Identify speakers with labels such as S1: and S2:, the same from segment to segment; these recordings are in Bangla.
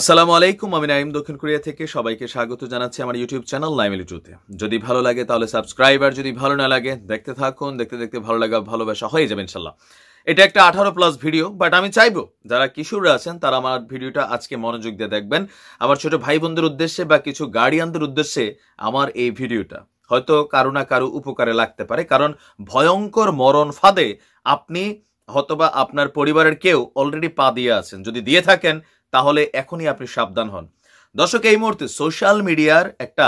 S1: আসসালামু আলাইকুম আমি নাইম দক্ষিণ কোরিয়া থেকে সবাইকে স্বাগত জানাচ্ছি আমার ইউটিউব চ্যানেল নাইম টুতে যদি ভালো লাগে তাহলে সাবস্ক্রাইব আর যদি ভালো না লাগে দেখতে থাকুন দেখতে দেখতে ভালো লাগা ভালোবাসা হয়ে যাবে ইনশাল্লাহ এটা একটা আঠারো প্লাস ভিডিও বাট আমি চাইবো যারা কিশোররা আছেন তারা আমার ভিডিওটা আজকে মনোযোগ দিয়ে দেখবেন আমার ছোট ভাই বোনদের উদ্দেশ্যে বা কিছু গার্ডিয়ানদের উদ্দেশ্যে আমার এই ভিডিওটা হয়তো কারো না কারো উপকারে লাগতে পারে কারণ ভয়ঙ্কর মরণ ফাঁদে আপনি হয়তোবা আপনার পরিবারের কেউ অলরেডি পা দিয়ে আছেন যদি দিয়ে থাকেন তাহলে এখনই আপনি সাবধান হন দর্শক এই মুহূর্তে সোশ্যাল মিডিয়ার একটা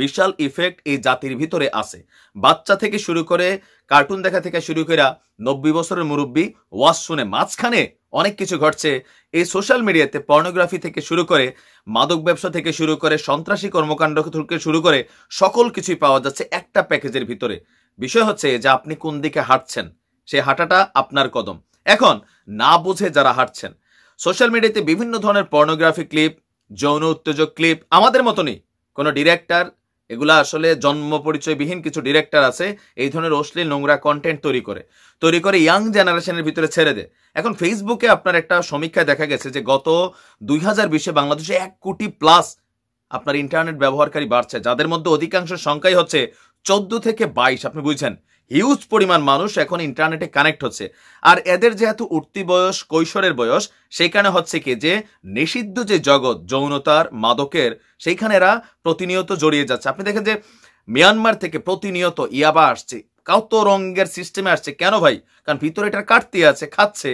S1: বিশাল ইফেক্ট এই জাতির ভিতরে আছে বাচ্চা থেকে শুরু করে কার্টুন দেখা থেকে শুরু করে নব্বই বছরের মুরব্বী ওয়াশ শুনে মাঝখানে অনেক কিছু ঘটছে এই সোশ্যাল মিডিয়াতে পর্নোগ্রাফি থেকে শুরু করে মাদক ব্যবসা থেকে শুরু করে সন্ত্রাসী কর্মকাণ্ড থেকে শুরু করে সকল কিছুই পাওয়া যাচ্ছে একটা প্যাকেজের ভিতরে বিষয় হচ্ছে যে আপনি কোন দিকে হাঁটছেন সে হাঁটাটা আপনার কদম এখন না বুঝে যারা হাঁটছেন সোশ্যাল মিডিয়াতে বিভিন্ন ধরনের পর্নোগ্রাফি ক্লিপ যৌন উত্তেজক ক্লিপ আমাদের মতনই কোনো ডিরেক্টর এগুলো আসলে জন্ম পরিচয়বিহীন কিছু ডিরেক্টর আছে এই ধরনের অশ্লীল নোংরা কন্টেন্ট তৈরি করে তৈরি করে ইয়াং জেনারেশনের ভিতরে ছেড়ে দেয় এখন ফেসবুকে আপনার একটা সমীক্ষা দেখা গেছে যে গত দুই হাজার বিশে বাংলাদেশে এক কোটি প্লাস আপনার ইন্টারনেট ব্যবহারকারী বাড়ছে যাদের মধ্যে অধিকাংশ সংখ্যাই হচ্ছে চোদ্দ থেকে বাইশ আপনি বুঝছেন হিউজ পরিমাণ মানুষ এখন ইন্টারনেটে কানেক্ট হচ্ছে আর এদের যেহেতু উঠতি বয়স কৈশোরের বয়স সেইখানে হচ্ছে কি যে নিষিদ্ধ যে জগৎ যৌনতার মাদকের সেইখানে এরা প্রতিনিয়ত জড়িয়ে যাচ্ছে আপনি দেখেন যে মিয়ানমার থেকে প্রতিনিয়ত ইয়াবা আসছে কত রঙের সিস্টেমে আসছে কেন ভাই কারণ ভিতরে এটার কাটতি আছে খাচ্ছে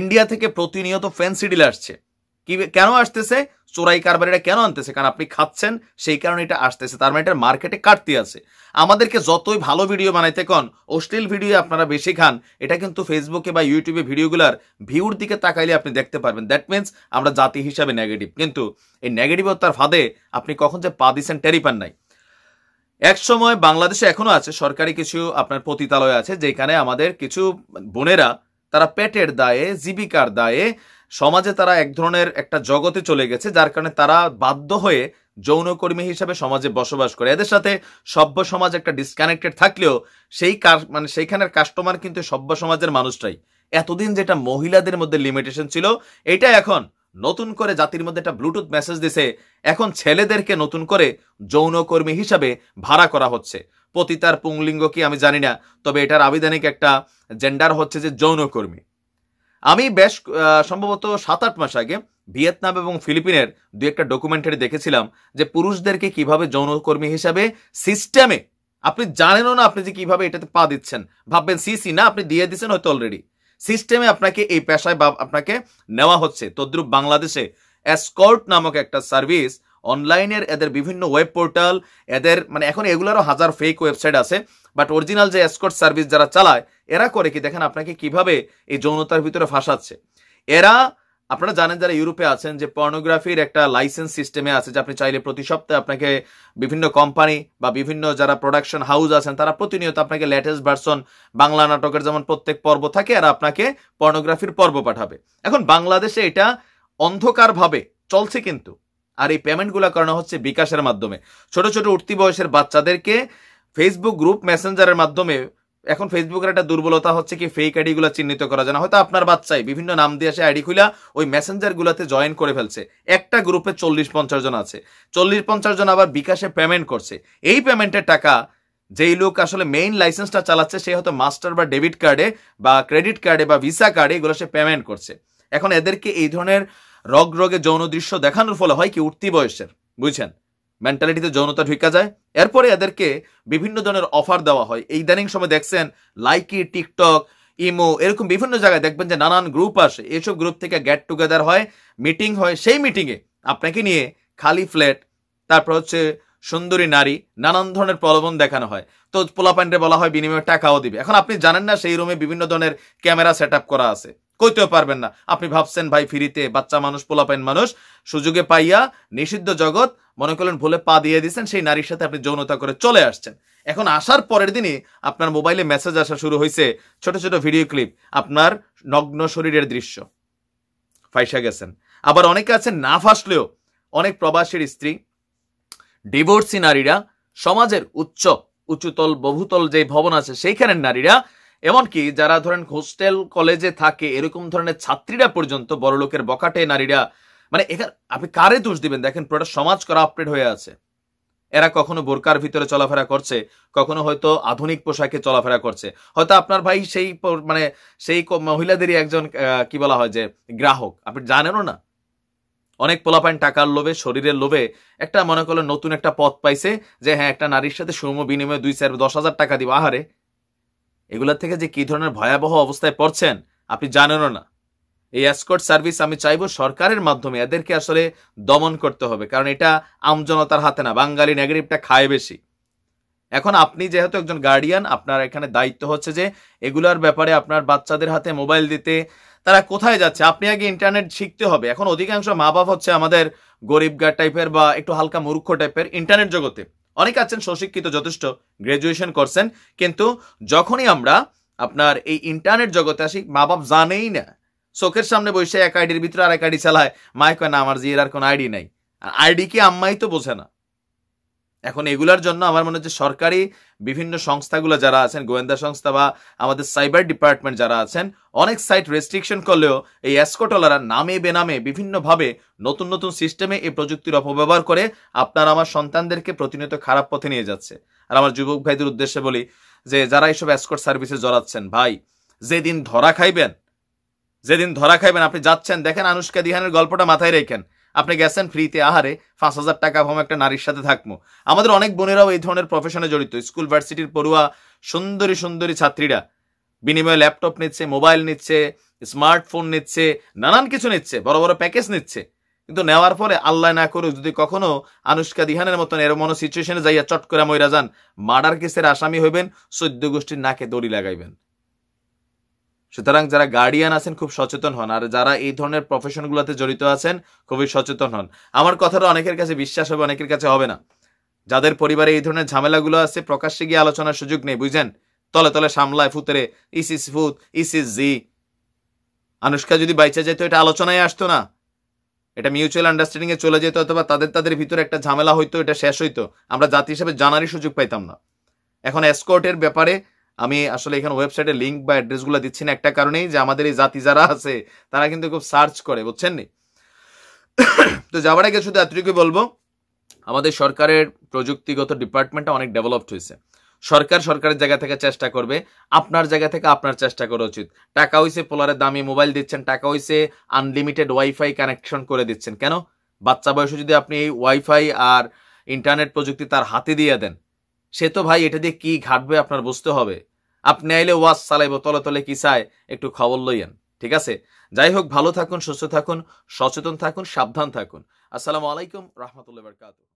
S1: ইন্ডিয়া থেকে প্রতিনিয়ত ডিল আসছে কি কেন আসতেছে চোরাই এটা কেন আনতেছে কারণ আপনি খাচ্ছেন সেই কারণে এটা আসতেছে তার মানে এটার মার্কেটে কাটতে আছে আমাদেরকে যতই ভালো ভিডিও বানাইতে কন অশ্লীল ভিডিও আপনারা বেশি খান এটা কিন্তু ফেসবুকে বা ইউটিউবে ভিডিওগুলার ভিউর দিকে তাকাইলে আপনি দেখতে পারবেন দ্যাট মিনস আমরা জাতি হিসাবে নেগেটিভ কিন্তু এই নেগেটিভতার ফাঁদে আপনি কখন যে পা দিচ্ছেন টেরি পান নাই এক সময় বাংলাদেশে এখনও আছে সরকারি কিছু আপনার পতিতালয় আছে যেখানে আমাদের কিছু বোনেরা তারা পেটের দায়ে জীবিকার দায়ে সমাজে তারা এক ধরনের একটা জগতে চলে গেছে যার কারণে তারা বাধ্য হয়ে যৌনকর্মী হিসাবে সমাজে বসবাস করে এদের সাথে সভ্য সমাজ একটা ডিসকানেক্টেড থাকলেও সেই মানে সেইখানের কাস্টমার কিন্তু সভ্য সমাজের মানুষটাই এতদিন যেটা মহিলাদের মধ্যে লিমিটেশন ছিল এটা এখন নতুন করে জাতির মধ্যে একটা ব্লুটুথ মেসেজ দিছে এখন ছেলেদেরকে নতুন করে যৌনকর্মী হিসাবে ভাড়া করা হচ্ছে পতিতার পুংলিঙ্গ কি আমি জানি না তবে এটার আবিধানিক একটা জেন্ডার হচ্ছে যে যৌনকর্মী আমি বেশ সম্ভবত সাত আট মাস আগে ভিয়েতনাম এবং ফিলিপিনের দু একটা ডকুমেন্টারি দেখেছিলাম যে পুরুষদেরকে কিভাবে যৌনকর্মী হিসাবে সিস্টেমে আপনি জানেনও না আপনি যে কিভাবে এটাতে পা দিচ্ছেন ভাববেন সিসি না আপনি দিয়ে দিচ্ছেন হয়তো অলরেডি সিস্টেমে আপনাকে এই পেশায় বা আপনাকে নেওয়া হচ্ছে তদ্রুপ বাংলাদেশে এসকর্ট নামক একটা সার্ভিস অনলাইনের এদের বিভিন্ন ওয়েব পোর্টাল এদের মানে এখন এগুলোরও হাজার ফেক ওয়েবসাইট আছে বাট অরিজিনাল যে এসকোর্ট সার্ভিস যারা চালায় এরা করে কি দেখেন আপনাকে কিভাবে এই যৌনতার ভিতরে ফাঁসাচ্ছে এরা আপনারা জানেন যারা ইউরোপে আছেন যে পর্নোগ্রাফির একটা লাইসেন্স সিস্টেমে আছে যে আপনি চাইলে প্রতি সপ্তাহে আপনাকে বিভিন্ন কোম্পানি বা বিভিন্ন যারা প্রোডাকশন হাউস আছেন তারা প্রতিনিয়ত আপনাকে লেটেস্ট ভার্সন বাংলা নাটকের যেমন প্রত্যেক পর্ব থাকে আর আপনাকে পর্নোগ্রাফির পর্ব পাঠাবে এখন বাংলাদেশে এটা অন্ধকারভাবে চলছে কিন্তু আর এই পেমেন্টগুলো করানো হচ্ছে বিকাশের মাধ্যমে ছোট ছোট উঠতি বয়সের বাচ্চাদেরকে ফেসবুক গ্রুপ মেসেঞ্জারের মাধ্যমে এখন ফেসবুকের একটা দুর্বলতা হচ্ছে কি ফেক আইডিগুলো চিহ্নিত করা যায় না হয়তো আপনার বাচ্চাই বিভিন্ন নাম দিয়ে আসে আইডি খুলে ওই মেসেঞ্জারগুলোতে জয়েন করে ফেলছে একটা গ্রুপে চল্লিশ পঞ্চাশ জন আছে চল্লিশ পঞ্চাশ জন আবার বিকাশে পেমেন্ট করছে এই পেমেন্টের টাকা যেই লোক আসলে মেইন লাইসেন্সটা চালাচ্ছে সে হয়তো মাস্টার বা ডেবিট কার্ডে বা ক্রেডিট কার্ডে বা ভিসা কার্ডে এগুলো সে পেমেন্ট করছে এখন এদেরকে এই ধরনের রগ রগে যৌন দৃশ্য দেখানোর ফলে হয় কি উঠতি বয়সের বুঝছেন মেন্টালিটিতে যৌনতা ঢুকা যায় এরপরে এদেরকে বিভিন্ন ধরনের অফার দেওয়া হয় এই দানিং সময় দেখছেন লাইকি টিকটক ইমো এরকম বিভিন্ন জায়গায় দেখবেন যে নানান গ্রুপ আসে এসব গ্রুপ থেকে গেট টুগেদার হয় মিটিং হয় সেই মিটিংয়ে আপনাকে নিয়ে খালি ফ্ল্যাট তারপর হচ্ছে সুন্দরী নারী নানান ধরনের প্রলোভন দেখানো হয় তো পোলা বলা হয় বিনিময়ে টাকাও দিবে এখন আপনি জানেন না সেই রুমে বিভিন্ন ধরনের ক্যামেরা সেট করা আছে কইতেও পারবেন না আপনি ভাবছেন ভাই ফিরিতে বাচ্চা মানুষ পোলাপাইন মানুষ সুযোগে পাইয়া নিষিদ্ধ জগৎ মনে করলেন ভুলে পা দিয়ে দিচ্ছেন সেই নারীর সাথে আপনি যৌনতা করে চলে আসছেন এখন আসার পরের দিনই আপনার মোবাইলে মেসেজ আসা শুরু হয়েছে ছোট ছোট ভিডিও ক্লিপ আপনার নগ্ন শরীরের দৃশ্য ফাইসা গেছেন আবার অনেকে আছেন না ফাঁসলেও অনেক প্রবাসীর স্ত্রী ডিভোর্সি নারীরা সমাজের উচ্চ উঁচুতল বহুতল যে ভবন আছে সেইখানের নারীরা এমনকি যারা ধরেন হোস্টেল কলেজে থাকে এরকম ধরনের ছাত্রীরা পর্যন্ত বড়লোকের বকাটে নারীরা মানে এখানে আপনি কারে দোষ দিবেন দেখেন পুরোটা সমাজ করা আপডেট হয়ে আছে এরা কখনো বোরকার ভিতরে চলাফেরা করছে কখনো হয়তো আধুনিক পোশাকে চলাফেরা করছে হয়তো আপনার ভাই সেই মানে সেই মহিলাদেরই একজন কি বলা হয় যে গ্রাহক আপনি জানেনও না অনেক পোলাপাইন টাকার লোভে শরীরের লোভে একটা মনে করলো নতুন একটা পথ পাইছে যে হ্যাঁ একটা নারীর সাথে সৌম্য বিনিময়ে দুই চার দশ হাজার টাকা দিব আহারে এগুলা থেকে যে কি ধরনের ভয়াবহ অবস্থায় পড়ছেন আপনি জানেনও না এই এসকর্ট সার্ভিস আমি চাইব সরকারের মাধ্যমে এদেরকে আসলে দমন করতে হবে কারণ এটা আমজনতার হাতে না বাঙালি নেগেটিভটা খায় বেশি এখন আপনি যেহেতু একজন গার্ডিয়ান আপনার এখানে দায়িত্ব হচ্ছে যে এগুলার ব্যাপারে আপনার বাচ্চাদের হাতে মোবাইল দিতে তারা কোথায় যাচ্ছে আপনি আগে ইন্টারনেট শিখতে হবে এখন অধিকাংশ মা বাপ হচ্ছে আমাদের গরিব গার টাইপের বা একটু হালকা মূর্খ টাইপের ইন্টারনেট জগতে অনেকে আছেন স্বশিক্ষিত যথেষ্ট গ্রাজুয়েশন করছেন কিন্তু যখনই আমরা আপনার এই ইন্টারনেট জগতে আসি মা বাপ জানেই না চোখের সামনে বসে এক আইডির ভিতরে আর এক আইডি চালায় মায় কয় না আমার জিএর আর কোনো আইডি নাই আর আইডি কি আম্মাই তো বোঝে না এখন এগুলার জন্য আমার মনে হচ্ছে সরকারি বিভিন্ন সংস্থাগুলো যারা আছেন গোয়েন্দা সংস্থা বা আমাদের সাইবার ডিপার্টমেন্ট যারা আছেন অনেক সাইট রেস্ট্রিকশন করলেও এই অ্যাসকোটলারা নামে বেনামে বিভিন্নভাবে নতুন নতুন সিস্টেমে এই প্রযুক্তির অপব্যবহার করে আপনার আমার সন্তানদেরকে প্রতিনিয়ত খারাপ পথে নিয়ে যাচ্ছে আর আমার যুবক ভাইদের উদ্দেশ্যে বলি যে যারা এইসব অ্যাসকোট সার্ভিসে জড়াচ্ছেন ভাই যেদিন ধরা খাইবেন যেদিন ধরা খাইবেন আপনি যাচ্ছেন দেখেন আনুষ্কা দিহানের গল্পটা মাথায় রেখেন আপনি গেছেন ফ্রিতে আহারে পাঁচ হাজার টাকা ভম একটা নারীর সাথে থাকবো আমাদের অনেক বোনেরাও এই ধরনের প্রফেশনে জড়িত স্কুল ভার্সিটির পড়ুয়া সুন্দরী সুন্দরী ছাত্রীরা বিনিময়ে ল্যাপটপ নিচ্ছে মোবাইল নিচ্ছে স্মার্টফোন নিচ্ছে নানান কিছু নিচ্ছে বড় বড় প্যাকেজ নিচ্ছে কিন্তু নেওয়ার পরে আল্লাহ না করুক যদি কখনো আনুষ্কা দিহানের মতন এর মনো সিচুয়েশনে যাইয়া চট করে ময়রা যান মার্ডার কেসের আসামি হইবেন সদ্য গোষ্ঠীর নাকে দড়ি লাগাইবেন সুতরাং যারা গার্ডিয়ান আছেন খুব সচেতন হন আর যারা এই ধরনের প্রফেশনগুলোতে জড়িত আছেন খুবই সচেতন হন আমার কথাটা অনেকের কাছে বিশ্বাস হবে অনেকের কাছে হবে না যাদের পরিবারে এই ধরনের ঝামেলাগুলো আছে প্রকাশ্যে গিয়ে আলোচনার সুযোগ নেই বুঝছেন তলে তলে সামলায় ফুতরে ইসিস ফুত ইসিস জি আনুষ্কা যদি বাইচে যেত এটা আলোচনায় আসতো না এটা মিউচুয়াল আন্ডারস্ট্যান্ডিংয়ে চলে যেত অথবা তাদের তাদের ভিতরে একটা ঝামেলা হইতো এটা শেষ হইতো আমরা জাতি হিসেবে জানারই সুযোগ পাইতাম না এখন এসকোর্টের ব্যাপারে আমি আসলে এখানে ওয়েবসাইটে লিঙ্ক বা অ্যাড্রেসগুলো দিচ্ছি না একটা কারণেই যে আমাদের এই জাতি যারা আছে তারা কিন্তু খুব সার্চ করে বুঝছেন নি তো যাবার আগে শুধু এতটুকু বলবো আমাদের সরকারের প্রযুক্তিগত ডিপার্টমেন্টটা অনেক ডেভেলপড হয়েছে সরকার সরকারের জায়গা থেকে চেষ্টা করবে আপনার জায়গা থেকে আপনার চেষ্টা করা উচিত টাকা হয়েছে পোলারের দামি মোবাইল দিচ্ছেন টাকা হয়েছে আনলিমিটেড ওয়াইফাই কানেকশন করে দিচ্ছেন কেন বাচ্চা বয়সে যদি আপনি এই ওয়াইফাই আর ইন্টারনেট প্রযুক্তি তার হাতে দিয়ে দেন সে তো ভাই এটা দিয়ে কি ঘাটবে আপনার বুঝতে হবে আপনি আইলে ওয়াজ চালাইব তলে তলে কি চায় একটু খবর লইয়েন ঠিক আছে যাই হোক ভালো থাকুন সুস্থ থাকুন সচেতন থাকুন সাবধান থাকুন আসসালামু আলাইকুম রহমতুল্লাহ